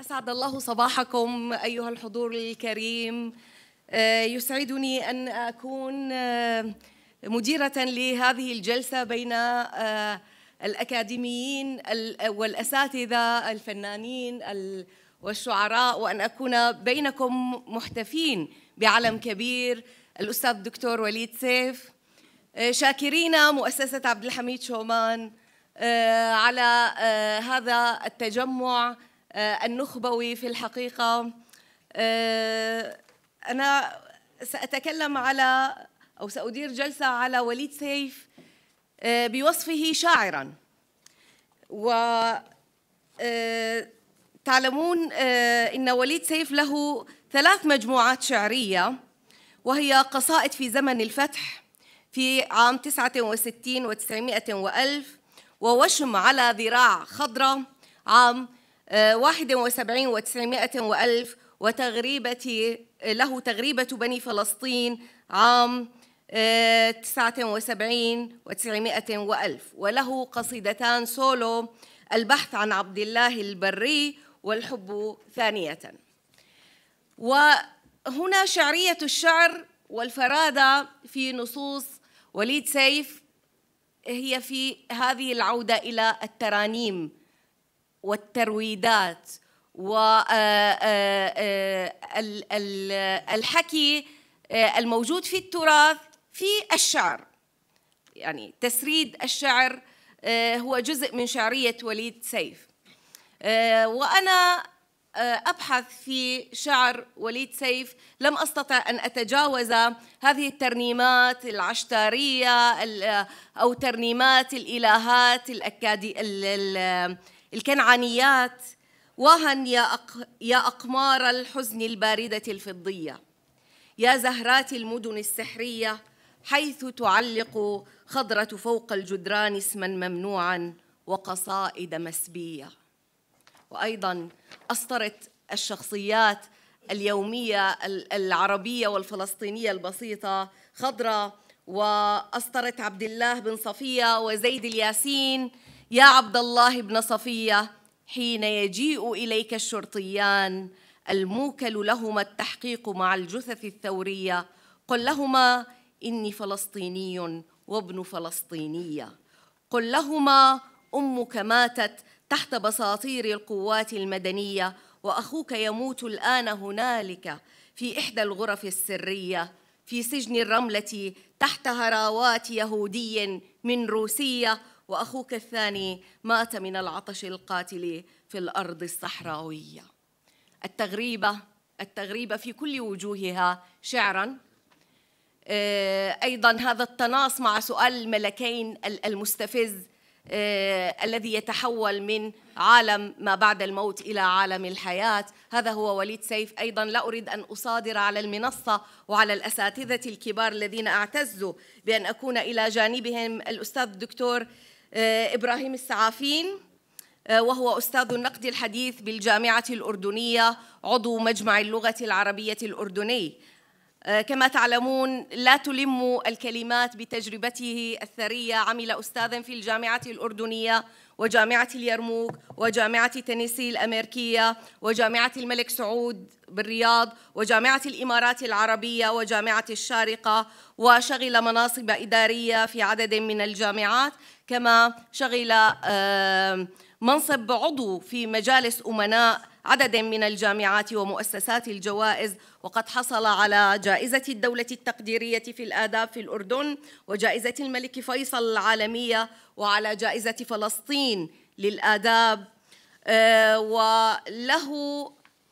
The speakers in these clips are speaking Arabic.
أسعد الله صباحكم أيها الحضور الكريم آه، يسعدني أن أكون آه، مديرة لهذه الجلسة بين آه، الأكاديميين والأساتذة الفنانين والشعراء وأن أكون بينكم محتفين بعلم كبير الأستاذ الدكتور وليد سيف شاكرين مؤسسة عبد الحميد شومان على هذا التجمع آه، النخبوي في الحقيقة آه، أنا سأتكلم على أو سأدير جلسة على وليد سيف آه، بوصفه شاعرا و تعلمون أن وليد سيف له ثلاث مجموعات شعرية وهي قصائد في زمن الفتح في عام 69 وستين وتسعمائة وألف ووشم على ذراع خضراء عام 71 آه، وتسعمائة وألف وتغريبة آه، له تغريبة بني فلسطين عام آه، تسعة وسبعين وتسعمائة وألف وله قصيدتان سولو البحث عن عبد الله البري والحب ثانية وهنا شعرية الشعر والفرادة في نصوص وليد سيف هي في هذه العودة إلى الترانيم والترويدات والحكي آه، آه، آه، الموجود في التراث في الشعر يعني تسريد الشعر هو جزء من شعرية وليد سيف وأنا أبحث في شعر وليد سيف لم أستطع أن أتجاوز هذه الترنيمات العشتارية أو ترنيمات الإلهات الأكادي الكنعانيات وهن يا, أق... يا أقمار الحزن الباردة الفضية يا زهرات المدن السحرية حيث تعلق خضرة فوق الجدران اسما ممنوعا وقصائد مسبية وأيضا أسطرت الشخصيات اليومية العربية والفلسطينية البسيطة خضرة وأسطرت عبد الله بن صفية وزيد الياسين يا عبد الله بن صفيه حين يجيء اليك الشرطيان الموكل لهما التحقيق مع الجثث الثوريه قل لهما اني فلسطيني وابن فلسطينيه قل لهما امك ماتت تحت بساطير القوات المدنيه واخوك يموت الان هنالك في احدى الغرف السريه في سجن الرمله تحت هراوات يهودي من روسيه وأخوك الثاني مات من العطش القاتل في الأرض الصحراوية التغريبة التغريبة في كل وجوهها شعراً آه، أيضا هذا التناص مع سؤال الملكين المستفز آه، الذي يتحول من عالم ما بعد الموت إلى عالم الحياة هذا هو وليد سيف أيضا لا أريد أن أصادر على المنصة وعلى الأساتذة الكبار الذين أعتز بأن أكون إلى جانبهم الأستاذ الدكتور آه، إبراهيم السعافين آه، وهو أستاذ النقد الحديث بالجامعة الأردنية عضو مجمع اللغة العربية الأردني آه، كما تعلمون لا تلم الكلمات بتجربته الثرية عمل أستاذا في الجامعة الأردنية وجامعة اليرموك وجامعة تنسي الأمريكية وجامعة الملك سعود بالرياض وجامعة الإمارات العربية وجامعة الشارقة وشغل مناصب إدارية في عدد من الجامعات كما شغل آه، منصب عضو في مجالس أمناء عدد من الجامعات ومؤسسات الجوائز وقد حصل على جائزة الدولة التقديرية في الآداب في الأردن وجائزة الملك فيصل العالمية وعلى جائزة فلسطين للآداب آه، وله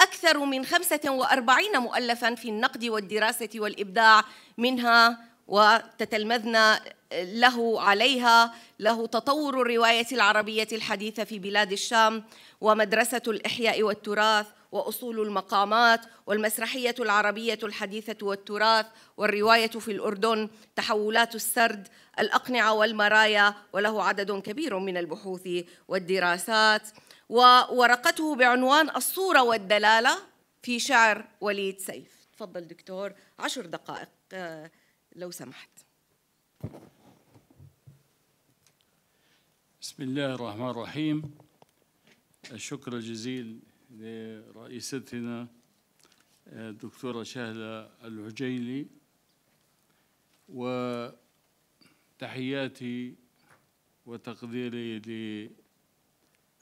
أكثر من 45 مؤلفاً في النقد والدراسة والإبداع منها وتتلمذنا له عليها له تطور الرواية العربية الحديثة في بلاد الشام ومدرسة الإحياء والتراث وأصول المقامات والمسرحية العربية الحديثة والتراث والرواية في الأردن تحولات السرد الأقنعة والمرايا وله عدد كبير من البحوث والدراسات وورقته بعنوان الصورة والدلالة في شعر وليد سيف تفضل دكتور عشر دقائق آه، لو سمحت بسم الله الرحمن الرحيم الشكر الجزيل لرئيستنا الدكتورة شهلة العجيلي وتحياتي وتقديري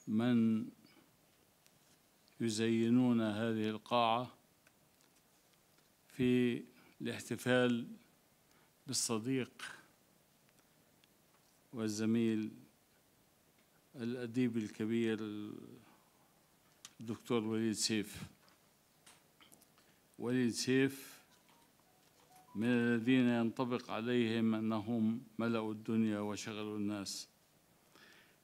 لمن يزينون هذه القاعة في الاحتفال بالصديق والزميل الأديب الكبير الدكتور وليد سيف وليد سيف من الذين ينطبق عليهم أنهم ملأوا الدنيا وشغلوا الناس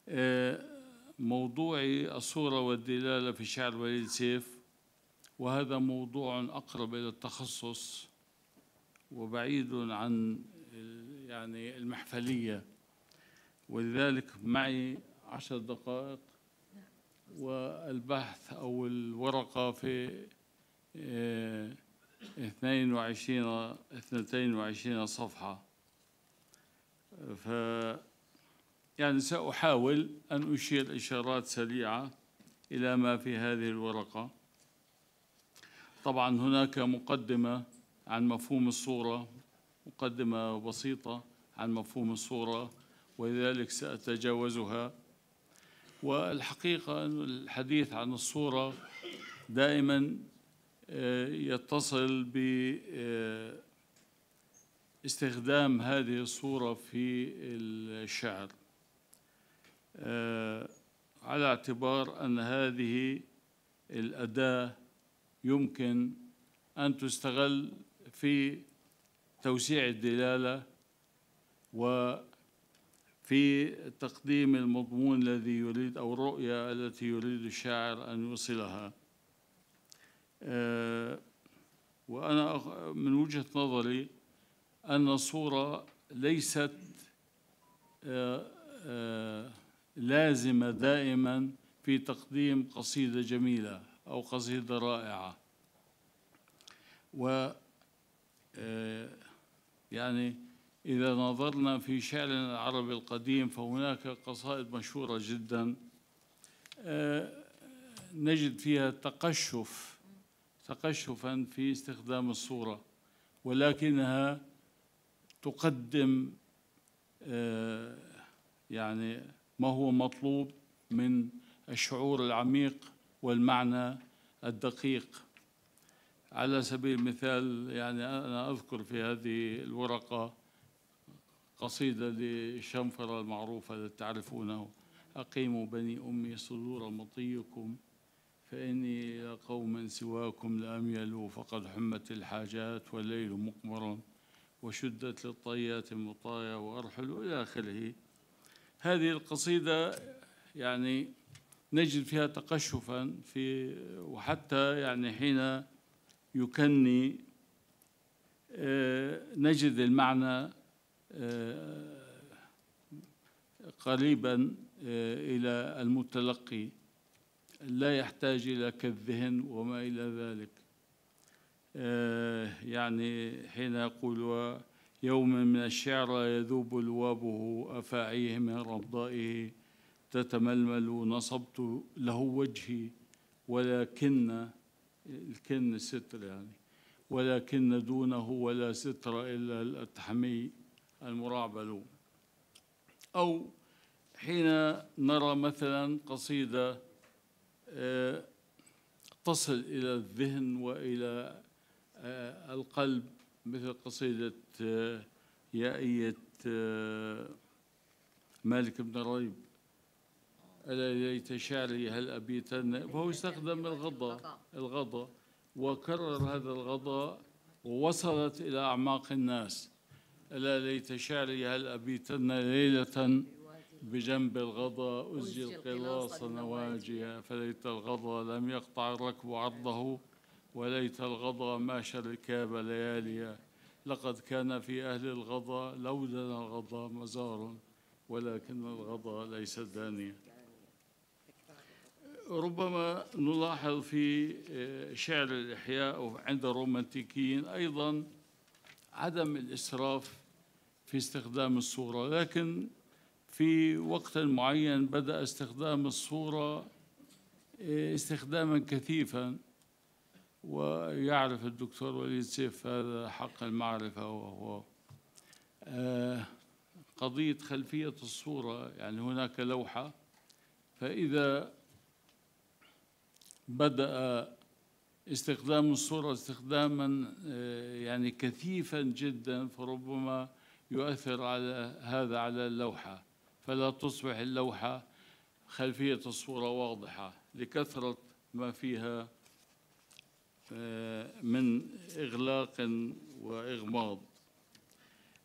آه، موضوعي الصورة والدلالة في شعر وليد سيف وهذا موضوع أقرب إلى التخصص وبعيد عن يعني المحفلية ولذلك معي عشر دقائق نعم. والبحث أو الورقة في 22 آه، 22 صفحة ف يعني سأحاول أن أشير إشارات سريعة إلى ما في هذه الورقة طبعا هناك مقدمة عن مفهوم الصورة مقدمة بسيطة عن مفهوم الصورة ولذلك سأتجاوزها والحقيقة أن الحديث عن الصورة دائما آه، يتصل باستخدام آه، هذه الصورة في الشعر آه، على اعتبار أن هذه الأداة يمكن أن تستغل في توسيع الدلالة و في تقديم المضمون الذي يريد أو الرؤية التي يريد الشاعر أن يوصلها آه، وأنا من وجهة نظري أن الصورة ليست آه، آه، لازمة دائما في تقديم قصيدة جميلة أو قصيدة رائعة و يعني إذا نظرنا في شعرنا العربي القديم فهناك قصائد مشهورة جدا آه، نجد فيها تقشف تقشفا في استخدام الصورة ولكنها تقدم آه، يعني ما هو مطلوب من الشعور العميق والمعنى الدقيق على سبيل المثال يعني أنا أذكر في هذه الورقة قصيدة لشنفرة المعروفة التي تعرفونه أقيموا بني أمي صدور مطيكم فإني إلى قوم سواكم لأميلوا فقد حمت الحاجات والليل مقمر وشدت للطيات المطايا وأرحل إلى آخره هذه القصيدة يعني نجد فيها تقشفا في وحتى يعني حين يكني آه، نجد المعنى آه، قريبا آه، إلى المتلقي لا يحتاج إلى كالذهن وما إلى ذلك آه، يعني حين يقول يوم من الشعر يذوب لوابه أفاعيه من رمضائه تتململ نصبت له وجهي ولكن الكن ستر يعني ولكن دونه ولا ستر إلا الأتحمي المرعبل أو حين نرى مثلا قصيدة آه، تصل إلى الذهن وإلى آه، القلب مثل قصيدة آه، يائية مالك بن ريب ألا ليت شعري هل أبيتن فهو استخدم الغضة الغضة وكرر هذا الغضة ووصلت إلى أعماق الناس ألا ليت شعري هل أبيتن ليلة بجنب الغضا أزجي القلاص نواجها فليت الغضا لم يقطع الركب عرضه وليت الغضا ما ركاب لياليا لقد كان في أهل الغضا لو الغضا مزار ولكن الغضا ليس دانيا ربما نلاحظ في آه، شعر الإحياء عند الرومانتيكيين أيضا عدم الإسراف في استخدام الصورة لكن في وقت معين بدأ استخدام الصورة إيه، استخداما كثيفا ويعرف الدكتور وليد سيف هذا حق المعرفة وهو آه، قضية خلفية الصورة يعني هناك لوحة فإذا بدأ استخدام الصورة استخداما آه، يعني كثيفا جدا فربما يؤثر على هذا على اللوحة فلا تصبح اللوحة خلفية الصورة واضحة لكثرة ما فيها آه، من إغلاق وإغماض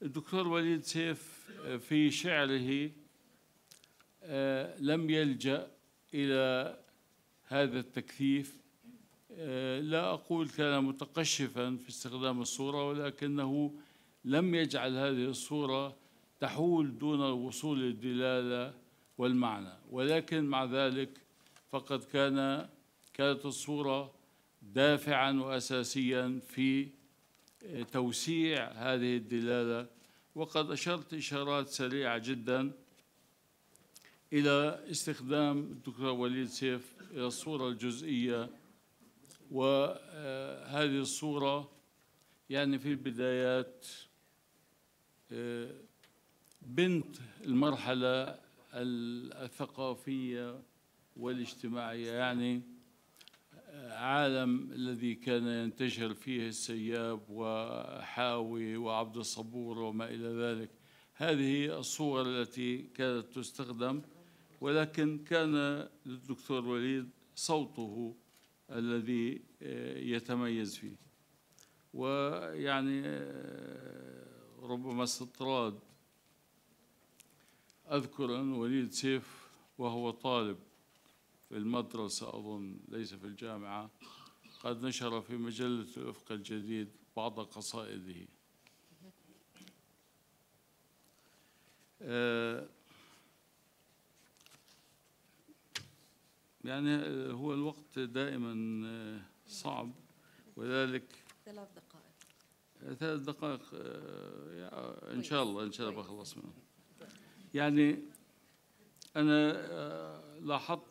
الدكتور وليد سيف آه، في شعره آه، لم يلجأ إلى هذا التكثيف لا أقول كان متقشفا في استخدام الصورة ولكنه لم يجعل هذه الصورة تحول دون الوصول للدلالة والمعنى ولكن مع ذلك فقد كان كانت الصورة دافعا وأساسيا في توسيع هذه الدلالة وقد أشرت إشارات سريعة جدا إلى استخدام الدكتور وليد سيف إلى الصورة الجزئية وهذه الصورة يعني في البدايات بنت المرحلة الثقافية والاجتماعية يعني عالم الذي كان ينتشر فيه السياب وحاوي وعبد الصبور وما إلى ذلك هذه الصور التي كانت تستخدم ولكن كان للدكتور وليد صوته الذي يتميز فيه ويعني ربما استطراد أذكر أن وليد سيف وهو طالب في المدرسة أظن ليس في الجامعة قد نشر في مجلة الأفق الجديد بعض قصائده آه، يعني هو الوقت دائما آه، صعب وذلك ثلاث دقائق ثلاث دقائق آه، ان طيب. شاء الله ان شاء الله طيب. بخلص منه يعني انا آه، لاحظت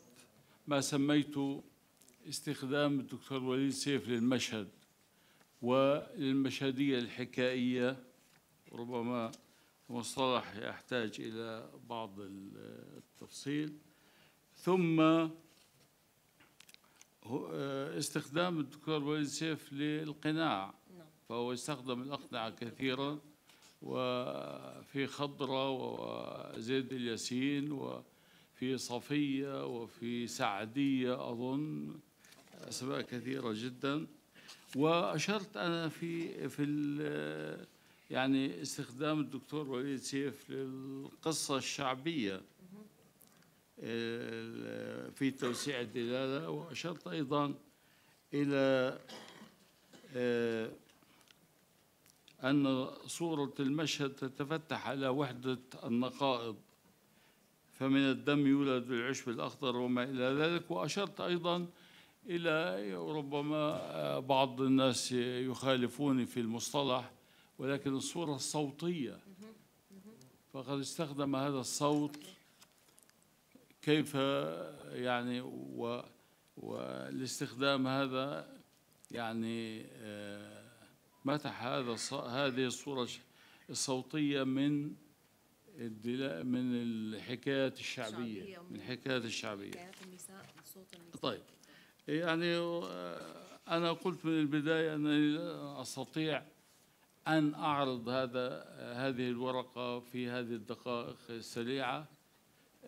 ما سميته استخدام الدكتور وليد سيف للمشهد وللمشهديه الحكائيه ربما مصطلح يحتاج الى بعض التفصيل ثم آه، استخدام الدكتور وليد سيف للقناع فهو يستخدم الأقنعة كثيرا وفي خضرة وزيد الياسين وفي صفية وفي سعدية أظن أسماء كثيرة جدا وأشرت أنا في في يعني استخدام الدكتور وليد سيف للقصة الشعبية في توسيع الدلالة وأشرت أيضا إلى آه، أن صورة المشهد تتفتح على وحدة النقائض فمن الدم يولد العشب الأخضر وما إلى ذلك وأشرت أيضا إلى ربما بعض الناس يخالفوني في المصطلح ولكن الصورة الصوتية فقد استخدم هذا الصوت كيف يعني و والاستخدام هذا يعني آه مسح هذا هذه الصورة الصوتية من من الحكايات الشعبية من الحكايات الشعبية طيب يعني أنا قلت من البداية أنني لا أستطيع أن أعرض هذا هذه الورقة في هذه الدقائق السريعة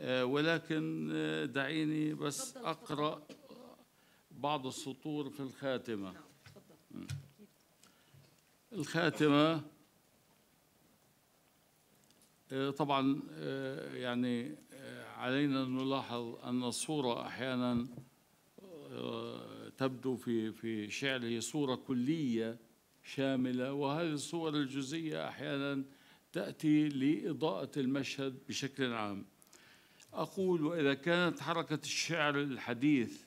ولكن دعيني بس أقرأ بعض السطور في الخاتمة نعم. تفضل الخاتمة آه، طبعا آه، يعني آه، علينا أن نلاحظ أن الصورة أحيانا تبدو في في شعره صورة كلية شاملة وهذه الصور الجزئية أحيانا تأتي لإضاءة المشهد بشكل عام أقول وإذا كانت حركة الشعر الحديث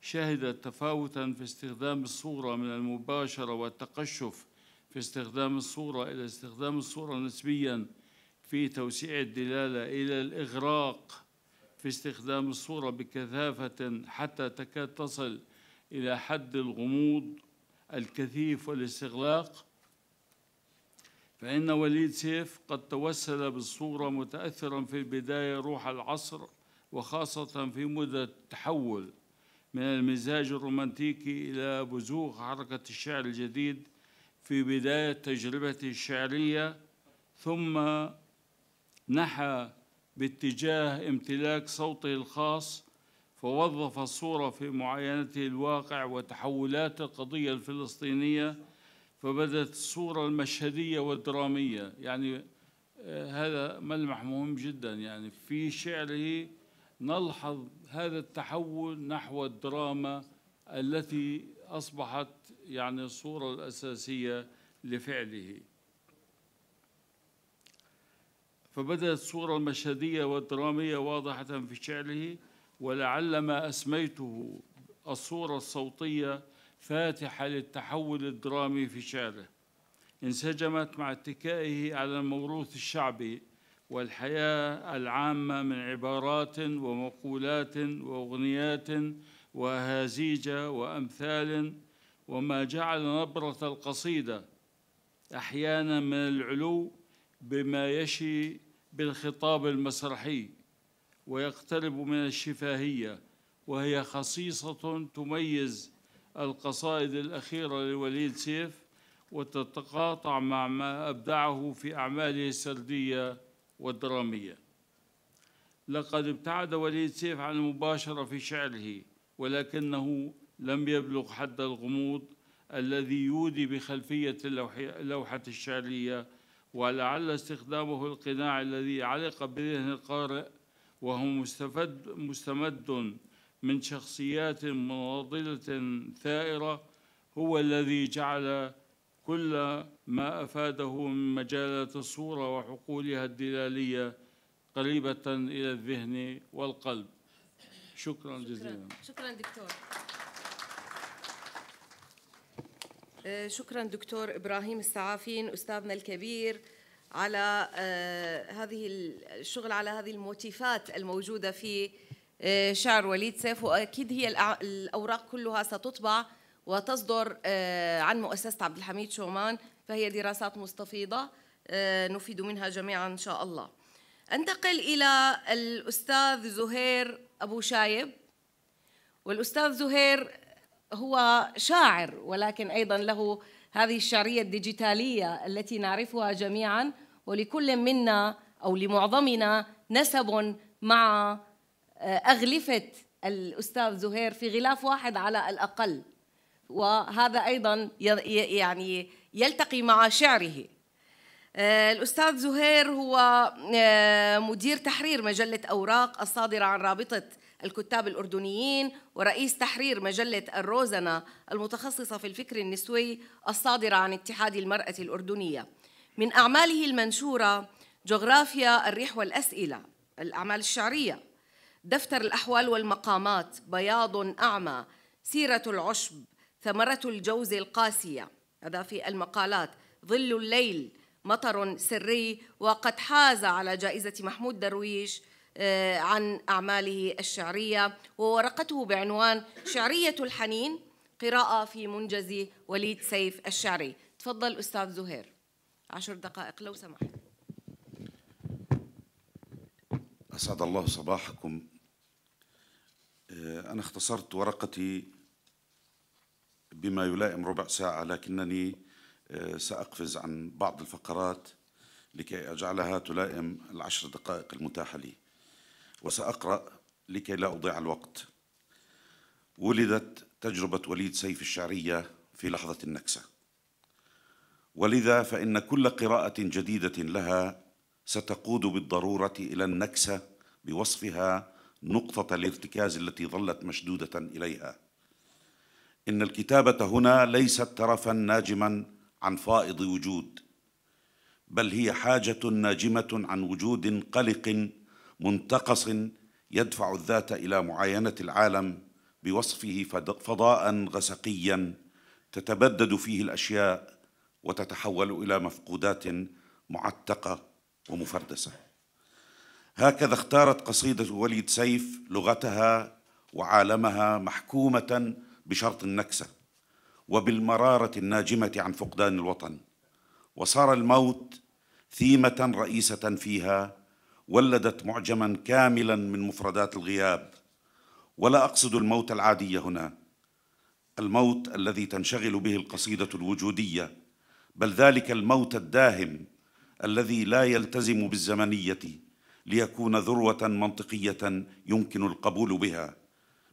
شهدت تفاوتا في استخدام الصورة من المباشرة والتقشف في استخدام الصورة إلى استخدام الصورة نسبياً في توسيع الدلالة إلى الإغراق في استخدام الصورة بكثافة حتى تكاد تصل إلى حد الغموض الكثيف والاستغلاق فإن وليد سيف قد توسل بالصورة متأثرا في البداية روح العصر وخاصة في مدة التحول من المزاج الرومانتيكي إلى بزوغ حركة الشعر الجديد في بداية تجربته الشعرية ثم نحى باتجاه امتلاك صوته الخاص فوظف الصورة في معاينته الواقع وتحولات القضية الفلسطينية فبدت الصورة المشهدية والدرامية يعني آه، هذا ملمح مهم جدا يعني في شعره نلحظ هذا التحول نحو الدراما التي أصبحت يعني الصورة الأساسية لفعله فبدأت الصورة المشهدية والدرامية واضحة في شعره ولعل ما أسميته الصورة الصوتية فاتحة للتحول الدرامي في شعره انسجمت مع اتكائه على الموروث الشعبي والحياة العامة من عبارات ومقولات وأغنيات وأهازيج وأمثال وما جعل نبرة القصيدة أحيانا من العلو بما يشي بالخطاب المسرحي ويقترب من الشفاهية وهي خصيصة تميز القصائد الأخيرة لوليد سيف وتتقاطع مع ما أبدعه في أعماله السردية والدرامية لقد ابتعد وليد سيف عن المباشرة في شعره ولكنه لم يبلغ حد الغموض الذي يودي بخلفية اللوحة الشعرية ولعل استخدامه القناع الذي علق بذهن القارئ وهو مستفد مستمد من شخصيات مناضلة ثائرة هو الذي جعل كل ما أفاده من مجالات الصورة وحقولها الدلالية قريبة إلى الذهن والقلب شكرا, شكرا جزيلا شكرا دكتور آه، شكرا دكتور إبراهيم السعافين أستاذنا الكبير على آه، هذه الشغل على هذه الموتيفات الموجودة في آه، شعر وليد سيف وأكيد هي الأوراق كلها ستطبع وتصدر عن مؤسسة عبد الحميد شومان فهي دراسات مستفيضة نفيد منها جميعا إن شاء الله أنتقل إلى الأستاذ زهير أبو شايب والأستاذ زهير هو شاعر ولكن ايضا له هذه الشعريه الديجيتاليه التي نعرفها جميعا ولكل منا او لمعظمنا نسب مع آه، اغلفه الاستاذ زهير في غلاف واحد على الاقل وهذا ايضا يعني يلتقي مع شعره آه، الأستاذ زهير هو آه، مدير تحرير مجلة أوراق الصادرة عن رابطة الكتاب الأردنيين ورئيس تحرير مجلة الروزنة المتخصصة في الفكر النسوي الصادرة عن اتحاد المرأة الأردنية من أعماله المنشورة جغرافيا الريح والأسئلة الأعمال الشعرية دفتر الأحوال والمقامات بياض أعمى سيرة العشب ثمرة الجوز القاسية هذا في المقالات ظل الليل مطر سري وقد حاز على جائزة محمود درويش آه، عن أعماله الشعرية وورقته بعنوان شعرية الحنين قراءة في منجز وليد سيف الشعري تفضل أستاذ زهير عشر دقائق لو سمحت أسعد الله صباحكم آه، أنا اختصرت ورقتي بما يلائم ربع ساعة لكنني آه، سأقفز عن بعض الفقرات لكي أجعلها تلائم العشر دقائق المتاحة لي وسأقرأ لكي لا أضيع الوقت ولدت تجربة وليد سيف الشعرية في لحظة النكسة ولذا فإن كل قراءة جديدة لها ستقود بالضرورة إلى النكسة بوصفها نقطة الارتكاز التي ظلت مشدودة إليها إن الكتابة هنا ليست ترفا ناجما عن فائض وجود بل هي حاجة ناجمة عن وجود قلق منتقص يدفع الذات الى معاينه العالم بوصفه فضاء غسقيا تتبدد فيه الاشياء وتتحول الى مفقودات معتقه ومفردسه هكذا اختارت قصيده وليد سيف لغتها وعالمها محكومه بشرط النكسه وبالمراره الناجمه عن فقدان الوطن وصار الموت ثيمه رئيسه فيها ولدت معجما كاملا من مفردات الغياب ولا اقصد الموت العادي هنا الموت الذي تنشغل به القصيده الوجوديه بل ذلك الموت الداهم الذي لا يلتزم بالزمنيه ليكون ذروه منطقيه يمكن القبول بها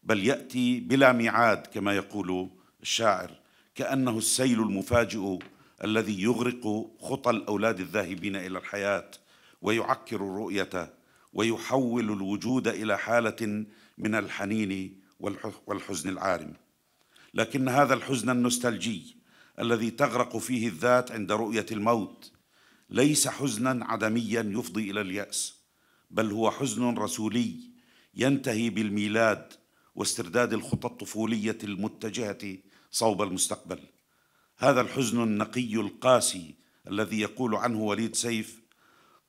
بل ياتي بلا ميعاد كما يقول الشاعر كانه السيل المفاجئ الذي يغرق خطى الاولاد الذاهبين الى الحياه ويعكر الرؤيه ويحول الوجود الى حاله من الحنين والحزن العارم لكن هذا الحزن النوستالجي الذي تغرق فيه الذات عند رؤيه الموت ليس حزنا عدميا يفضي الى الياس بل هو حزن رسولي ينتهي بالميلاد واسترداد الخطى الطفوليه المتجهه صوب المستقبل هذا الحزن النقي القاسي الذي يقول عنه وليد سيف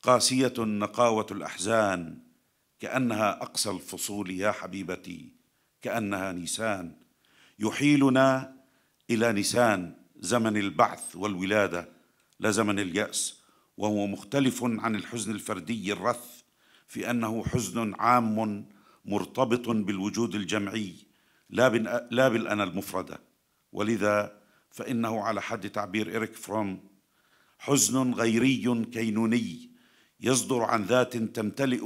قاسية نقاوة الأحزان كأنها اقصى الفصول يا حبيبتي كأنها نيسان يحيلنا إلى نيسان زمن البعث والولادة لا زمن اليأس وهو مختلف عن الحزن الفردي الرث في أنه حزن عام مرتبط بالوجود الجمعي لا, لا بالأنا المفردة ولذا فإنه على حد تعبير إريك فروم حزن غيري كينوني يصدر عن ذات تمتلئ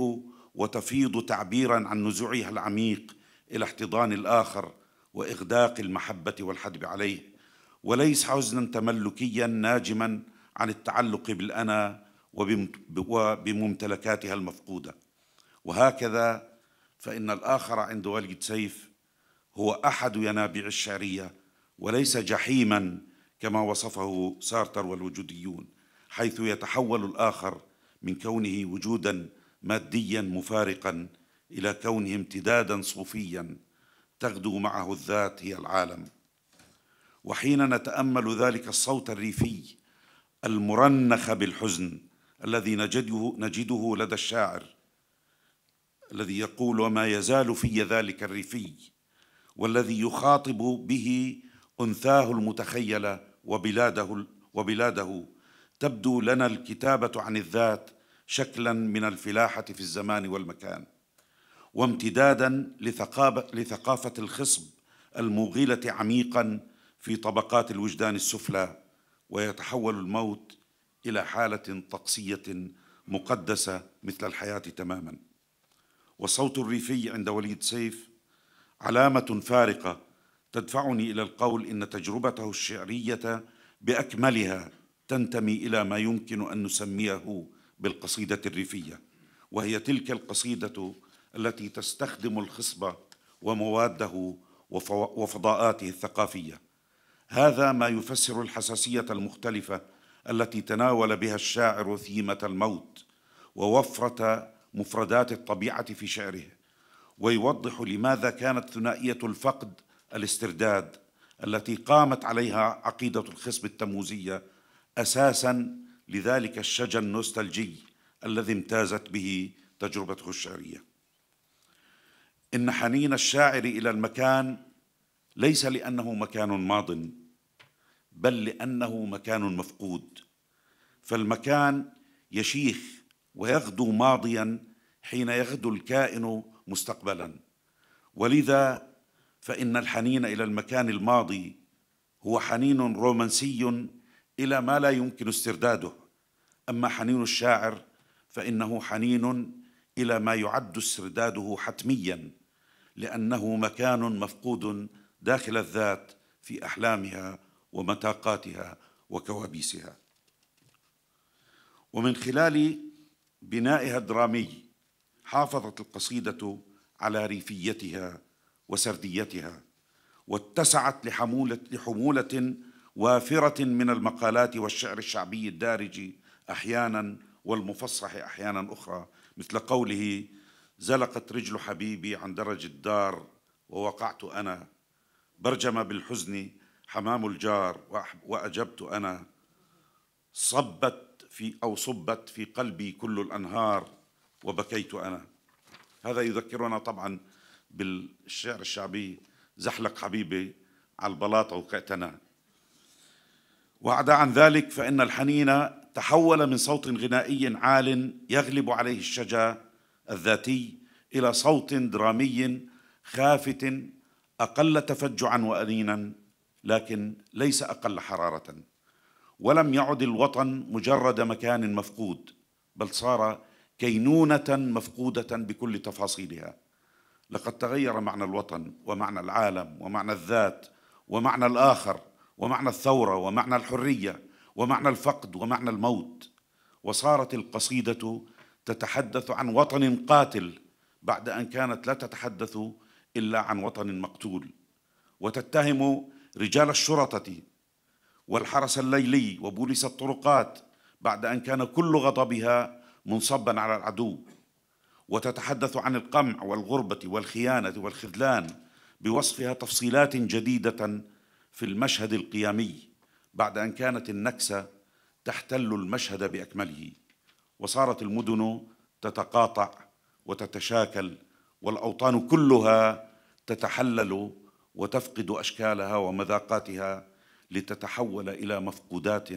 وتفيض تعبيرا عن نزوعها العميق الى احتضان الاخر واغداق المحبه والحدب عليه وليس حزنا تملكيا ناجما عن التعلق بالانا وبممتلكاتها المفقوده وهكذا فان الاخر عند والد سيف هو احد ينابيع الشعريه وليس جحيما كما وصفه سارتر والوجوديون حيث يتحول الاخر من كونه وجودا ماديا مفارقا الى كونه امتدادا صوفيا تغدو معه الذات هي العالم وحين نتامل ذلك الصوت الريفي المرنخ بالحزن الذي نجده نجده لدى الشاعر الذي يقول وما يزال في ذلك الريفي والذي يخاطب به انثاه المتخيله وبلاده وبلاده تبدو لنا الكتابه عن الذات شكلا من الفلاحه في الزمان والمكان وامتدادا لثقافه الخصب الموغله عميقا في طبقات الوجدان السفلى ويتحول الموت الى حاله طقسيه مقدسه مثل الحياه تماما وصوت الريفي عند وليد سيف علامه فارقه تدفعني الى القول ان تجربته الشعريه باكملها تنتمي الى ما يمكن ان نسميه بالقصيدة الريفية وهي تلك القصيدة التي تستخدم الخصب ومواده وفضاءاته الثقافية هذا ما يفسر الحساسية المختلفة التي تناول بها الشاعر ثيمة الموت ووفرة مفردات الطبيعة في شعره ويوضح لماذا كانت ثنائية الفقد الاسترداد التي قامت عليها عقيدة الخصب التموزية أساساً لذلك الشجى النوستالجي الذي امتازت به تجربته الشعرية إن حنين الشاعر إلى المكان ليس لأنه مكان ماض بل لأنه مكان مفقود فالمكان يشيخ ويغدو ماضيا حين يغدو الكائن مستقبلا ولذا فإن الحنين إلى المكان الماضي هو حنين رومانسي الى ما لا يمكن استرداده اما حنين الشاعر فانه حنين الى ما يعد استرداده حتميا لانه مكان مفقود داخل الذات في احلامها ومتاقاتها وكوابيسها ومن خلال بنائها الدرامي حافظت القصيده على ريفيتها وسرديتها واتسعت لحموله لحموله وافرة من المقالات والشعر الشعبي الدارج أحيانا والمفصح أحيانا أخرى مثل قوله زلقت رجل حبيبي عن درج الدار ووقعت أنا برجم بالحزن حمام الجار وأجبت أنا صبت في أو صبت في قلبي كل الأنهار وبكيت أنا هذا يذكرنا طبعا بالشعر الشعبي زحلق حبيبي على البلاطة وقعت أنا وعدا عن ذلك فإن الحنين تحول من صوت غنائي عال يغلب عليه الشجا الذاتي إلى صوت درامي خافت أقل تفجعا وأنينا لكن ليس أقل حرارة ولم يعد الوطن مجرد مكان مفقود بل صار كينونة مفقودة بكل تفاصيلها لقد تغير معنى الوطن ومعنى العالم ومعنى الذات ومعنى الآخر ومعنى الثورة ومعنى الحرية ومعنى الفقد ومعنى الموت وصارت القصيدة تتحدث عن وطن قاتل بعد أن كانت لا تتحدث إلا عن وطن مقتول وتتهم رجال الشرطة والحرس الليلي وبوليس الطرقات بعد أن كان كل غضبها منصبا على العدو وتتحدث عن القمع والغربة والخيانة والخذلان بوصفها تفصيلات جديدة في المشهد القيامي بعد أن كانت النكسة تحتل المشهد بأكمله وصارت المدن تتقاطع وتتشاكل والأوطان كلها تتحلل وتفقد أشكالها ومذاقاتها لتتحول إلى مفقودات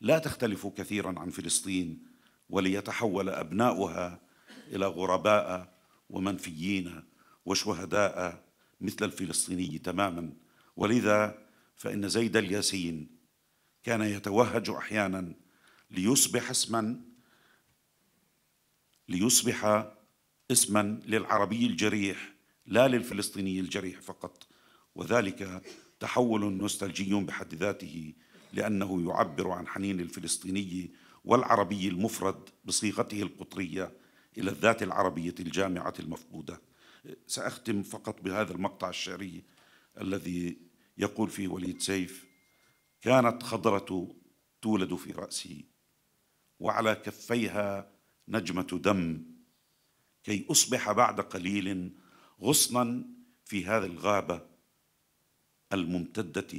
لا تختلف كثيرا عن فلسطين وليتحول أبناؤها إلى غرباء ومنفيين وشهداء مثل الفلسطيني تماما ولذا فإن زيد الياسين كان يتوهج أحيانا ليصبح اسما ليصبح اسما للعربي الجريح لا للفلسطيني الجريح فقط وذلك تحول نوستالجي بحد ذاته لأنه يعبر عن حنين الفلسطيني والعربي المفرد بصيغته القطرية إلى الذات العربية الجامعة المفقودة سأختم فقط بهذا المقطع الشعري الذي يقول فيه وليد سيف كانت خضرة تولد في رأسي وعلى كفيها نجمة دم كي أصبح بعد قليل غصنا في هذه الغابة الممتدة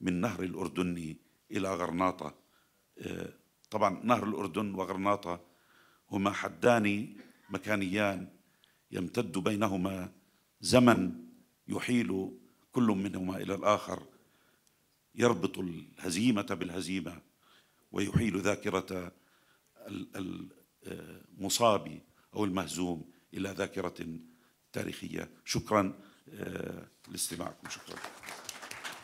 من نهر الأردن إلى غرناطة آه، طبعا نهر الأردن وغرناطة هما حدان مكانيان يمتد بينهما زمن يحيل كل منهما إلى الآخر يربط الهزيمة بالهزيمة ويحيل ذاكرة المصاب أو المهزوم إلى ذاكرة تاريخية شكرا آه، لاستماعكم شكرا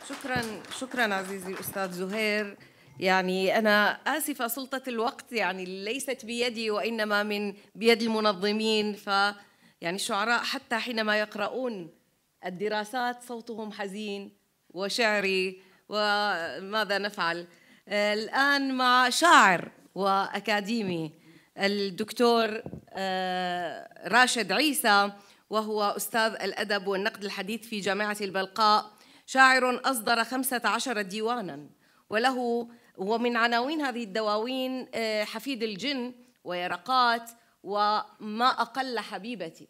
شكرا شكرا عزيزي الأستاذ زهير يعني أنا آسفة سلطة الوقت يعني ليست بيدي وإنما من بيد المنظمين ف يعني الشعراء حتى حينما يقرؤون الدراسات صوتهم حزين وشعري وماذا نفعل الآن مع شاعر وأكاديمي الدكتور آه، راشد عيسى وهو أستاذ الأدب والنقد الحديث في جامعة البلقاء شاعر أصدر 15 ديوانا وله ومن عناوين هذه الدواوين آه، حفيد الجن ويرقات وما أقل حبيبتي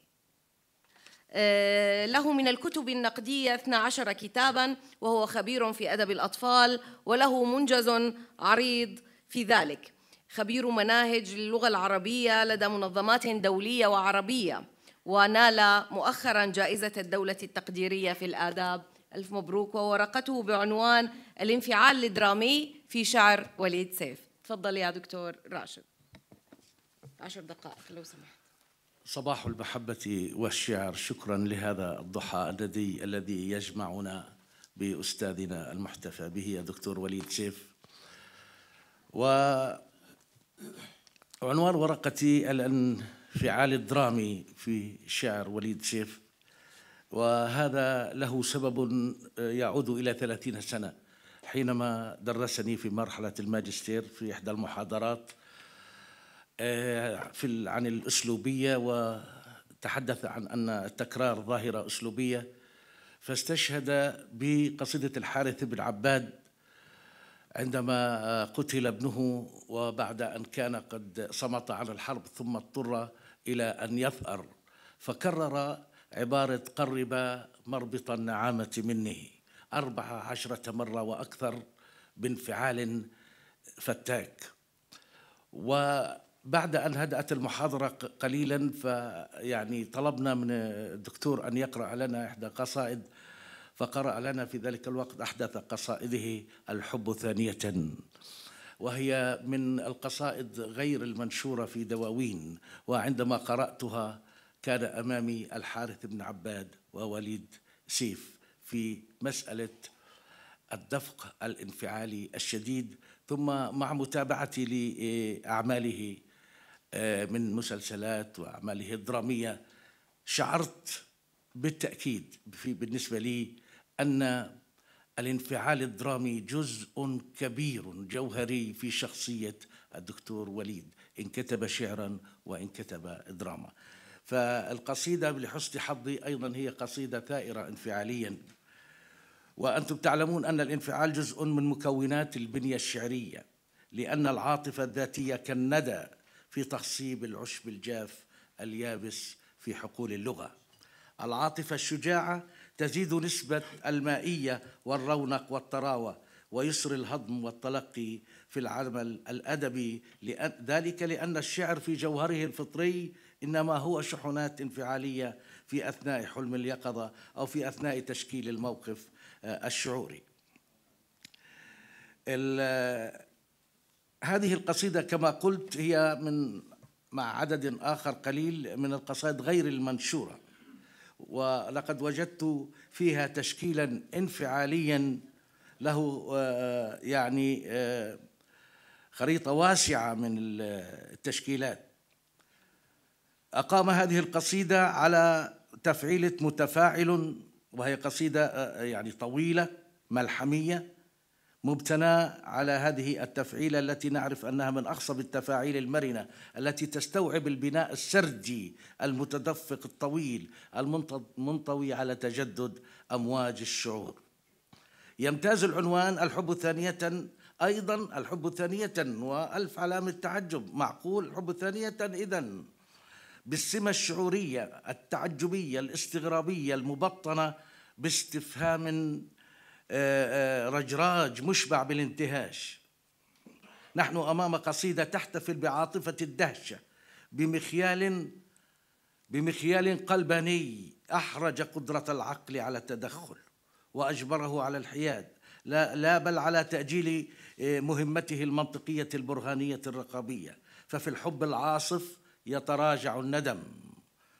آه، له من الكتب النقدية 12 كتابا وهو خبير في أدب الأطفال وله منجز عريض في ذلك خبير مناهج اللغة العربية لدى منظمات دولية وعربية ونال مؤخرا جائزة الدولة التقديرية في الآداب ألف مبروك وورقته بعنوان الانفعال الدرامي في شعر وليد سيف تفضل يا دكتور راشد عشر دقائق لو سمحت صباح المحبة والشعر شكرا لهذا الضحى الذي الذي يجمعنا بأستاذنا المحتفى به الدكتور وليد شيف وعنوان ورقتي الانفعال الدرامي في شعر وليد شيف وهذا له سبب يعود إلى ثلاثين سنة حينما درسني في مرحلة الماجستير في إحدى المحاضرات آه، في عن الأسلوبية وتحدث عن أن التكرار ظاهرة أسلوبية فاستشهد بقصيدة الحارث بن عباد عندما قتل ابنه وبعد أن كان قد صمت على الحرب ثم اضطر إلى أن يثأر فكرر عبارة قرب مربط النعامة مني أربع عشرة مرة وأكثر بانفعال فتاك و بعد أن هدأت المحاضرة قليلا فيعني طلبنا من الدكتور أن يقرأ لنا إحدى قصائد فقرأ لنا في ذلك الوقت أحدث قصائده الحب ثانية وهي من القصائد غير المنشورة في دواوين وعندما قرأتها كان أمامي الحارث بن عباد ووليد سيف في مسألة الدفق الانفعالي الشديد ثم مع متابعتي لأعماله آه، من مسلسلات وأعماله الدرامية شعرت بالتأكيد في بالنسبة لي أن الانفعال الدرامي جزء كبير جوهري في شخصية الدكتور وليد إن كتب شعرا وإن كتب دراما فالقصيدة لحسن حظي أيضا هي قصيدة ثائرة انفعاليا وأنتم تعلمون أن الانفعال جزء من مكونات البنية الشعرية لأن العاطفة الذاتية كالندى في تخصيب العشب الجاف اليابس في حقول اللغة العاطفة الشجاعة تزيد نسبة المائية والرونق والطراوة ويسر الهضم والتلقي في العمل الأدبي لأن ذلك لأن الشعر في جوهره الفطري إنما هو شحنات انفعالية في أثناء حلم اليقظة أو في أثناء تشكيل الموقف آه، الشعوري هذه القصيدة كما قلت هي من مع عدد آخر قليل من القصائد غير المنشورة ولقد وجدت فيها تشكيلا انفعاليا له آه، يعني آه، خريطة واسعة من التشكيلات أقام هذه القصيدة على تفعيلة متفاعل وهي قصيدة آه، يعني طويلة ملحمية مبتنى على هذه التفعيلة التي نعرف أنها من أخصب التفاعيل المرنة التي تستوعب البناء السردي المتدفق الطويل المنطوي على تجدد أمواج الشعور يمتاز العنوان الحب ثانية أيضا الحب ثانية وألف علامة تعجب معقول الحب ثانية إذا بالسمة الشعورية التعجبية الاستغرابية المبطنة باستفهام رجراج مشبع بالانتهاش نحن امام قصيده تحتفل بعاطفه الدهشه بمخيال بمخيال قلباني احرج قدره العقل على التدخل واجبره على الحياد لا, لا بل على تاجيل آه، مهمته المنطقيه البرهانيه الرقابيه ففي الحب العاصف يتراجع الندم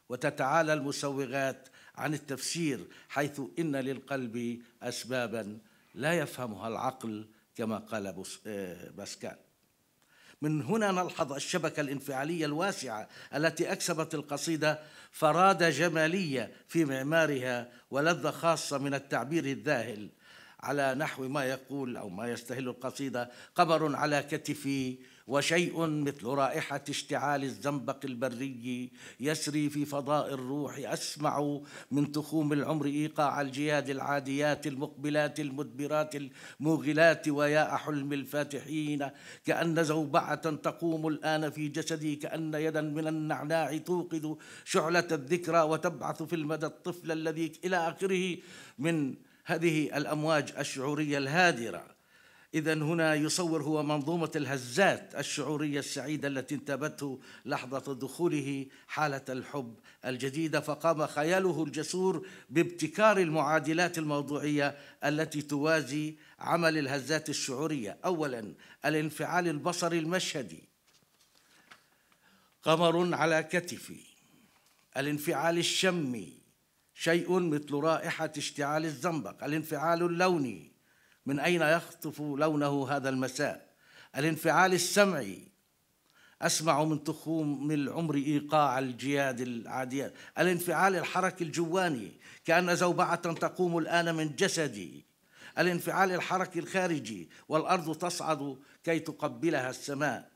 وتتعالى المسوغات عن التفسير حيث إن للقلب أسبابا لا يفهمها العقل كما قال آه، باسكال من هنا نلحظ الشبكة الانفعالية الواسعة التي أكسبت القصيدة فرادة جمالية في معمارها ولذة خاصة من التعبير الذاهل على نحو ما يقول أو ما يستهل القصيدة قبر على كتفي وشيء مثل رائحة اشتعال الزنبق البري يسري في فضاء الروح أسمع من تخوم العمر إيقاع الجياد العاديات المقبلات المدبرات الموغلات وياء حلم الفاتحين كأن زوبعة تقوم الآن في جسدي كأن يدا من النعناع توقد شعلة الذكرى وتبعث في المدى الطفل الذي إلى آخره من هذه الأمواج الشعورية الهادرة إذا هنا يصور هو منظومة الهزات الشعورية السعيدة التي انتابته لحظة دخوله حالة الحب الجديدة فقام خياله الجسور بابتكار المعادلات الموضوعية التي توازي عمل الهزات الشعورية أولا الانفعال البصري المشهدي قمر على كتفي الانفعال الشمي شيء مثل رائحة اشتعال الزنبق الانفعال اللوني من أين يخطف لونه هذا المساء الانفعال السمعي أسمع من تخوم العمر إيقاع الجياد العاديات الانفعال الحركي الجواني كأن زوبعة تقوم الآن من جسدي الانفعال الحركي الخارجي والأرض تصعد كي تقبلها السماء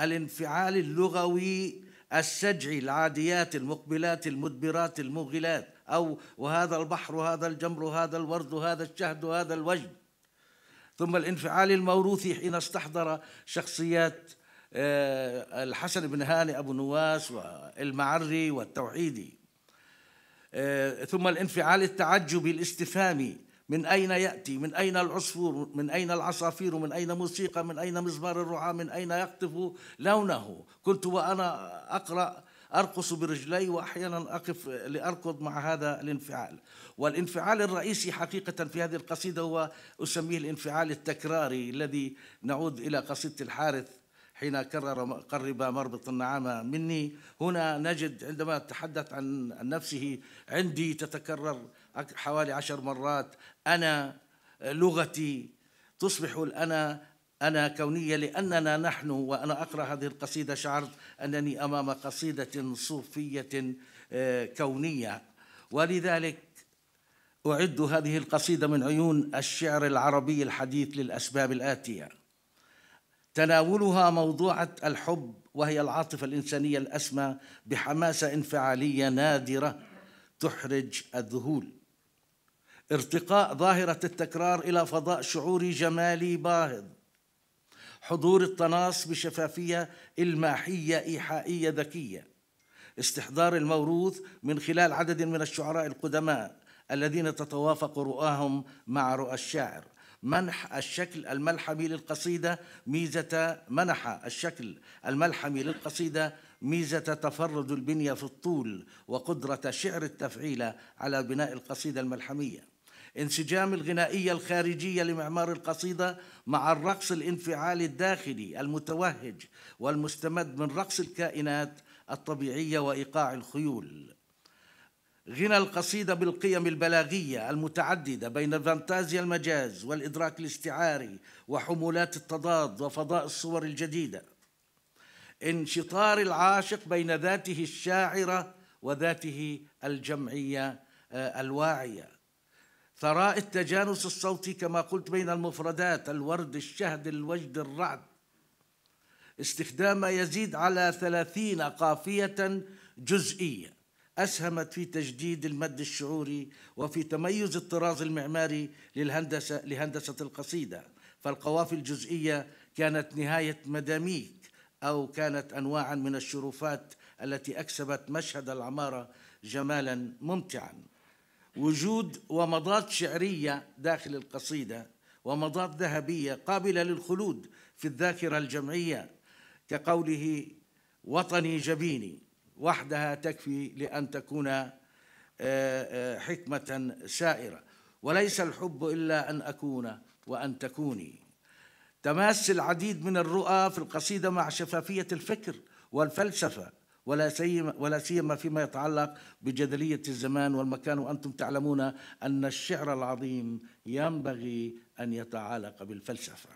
الانفعال اللغوي السجعي العاديات المقبلات المدبرات المغلات أو وهذا البحر هذا الجمر هذا الورد هذا الشهد هذا الوجد ثم الانفعال الموروثي حين استحضر شخصيات آه، الحسن بن هاني أبو نواس والمعري والتوحيدي آه، ثم الانفعال التعجبي الاستفهامي من أين يأتي من أين العصفور من أين العصافير من أين موسيقى من أين مزمار الرعاة من أين يقطف لونه كنت وأنا أقرأ أرقص برجلي وأحيانا أقف لأركض مع هذا الانفعال والانفعال الرئيسي حقيقة في هذه القصيدة هو أسميه الانفعال التكراري الذي نعود إلى قصيدة الحارث حين كرر قرب مربط النعامة مني هنا نجد عندما تحدث عن نفسه عندي تتكرر حوالي عشر مرات أنا لغتي تصبح الأنا أنا كونية لأننا نحن وأنا أقرأ هذه القصيدة شعرت أنني أمام قصيدة صوفية آه، كونية ولذلك أعد هذه القصيدة من عيون الشعر العربي الحديث للأسباب الآتية تناولها موضوعة الحب وهي العاطفة الإنسانية الأسمى بحماسة انفعالية نادرة تحرج الذهول ارتقاء ظاهرة التكرار إلى فضاء شعوري جمالي باهظ حضور الطناس بشفافية إلماحية إيحائية ذكية استحضار الموروث من خلال عدد من الشعراء القدماء الذين تتوافق رؤاهم مع رؤى الشاعر منح الشكل الملحمي للقصيدة ميزة منح الشكل الملحمي للقصيدة ميزة تفرد البنية في الطول وقدرة شعر التفعيل على بناء القصيدة الملحمية انسجام الغنائية الخارجية لمعمار القصيدة مع الرقص الانفعالي الداخلي المتوهج والمستمد من رقص الكائنات الطبيعية وإيقاع الخيول غنى القصيدة بالقيم البلاغية المتعددة بين فانتازيا المجاز والإدراك الاستعاري وحمولات التضاد وفضاء الصور الجديدة انشطار العاشق بين ذاته الشاعرة وذاته الجمعية آه، الواعية ثراء التجانس الصوتي كما قلت بين المفردات الورد الشهد الوجد الرعد استخدام ما يزيد على ثلاثين قافية جزئية أسهمت في تجديد المد الشعوري وفي تميز الطراز المعماري للهندسة لهندسة القصيدة فالقوافي الجزئية كانت نهاية مداميك أو كانت أنواعا من الشرفات التي أكسبت مشهد العمارة جمالا ممتعا وجود ومضات شعريه داخل القصيده ومضات ذهبيه قابله للخلود في الذاكره الجمعيه كقوله وطني جبيني وحدها تكفي لان تكون آه، آه، حكمه سائره وليس الحب الا ان اكون وان تكوني تماس العديد من الرؤى في القصيده مع شفافيه الفكر والفلسفه ولا سيما ولا سيما فيما يتعلق بجدليه الزمان والمكان وانتم تعلمون ان الشعر العظيم ينبغي ان يتعالق بالفلسفه.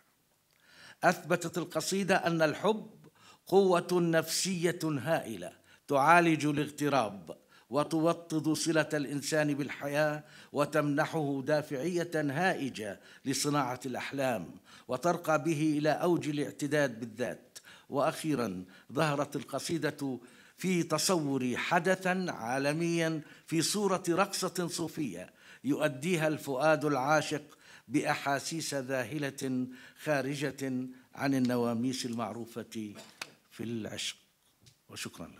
اثبتت القصيده ان الحب قوه نفسيه هائله تعالج الاغتراب وتوطد صله الانسان بالحياه وتمنحه دافعيه هائجه لصناعه الاحلام وترقى به الى اوج الاعتداد بالذات واخيرا ظهرت القصيده في تصوري حدثا عالميا في صورة رقصة صوفية يؤديها الفؤاد العاشق بأحاسيس ذاهلة خارجة عن النواميس المعروفة في العشق وشكرا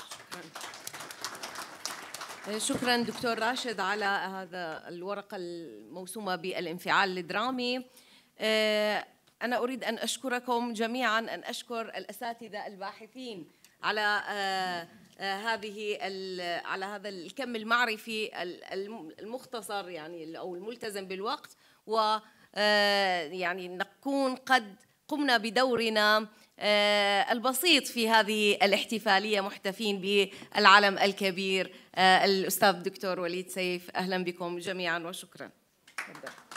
لك شكرا دكتور راشد على هذا الورقة الموسومة بالانفعال الدرامي أه، أنا أريد أن أشكركم جميعا أن أشكر الأساتذة الباحثين على أه، آه، هذه على هذا الكم المعرفي المختصر يعني او الملتزم بالوقت و آه، يعني نكون قد قمنا بدورنا آه، البسيط في هذه الاحتفالية محتفين بالعلم الكبير الأستاذ الدكتور وليد سيف أهلا بكم جميعا وشكرا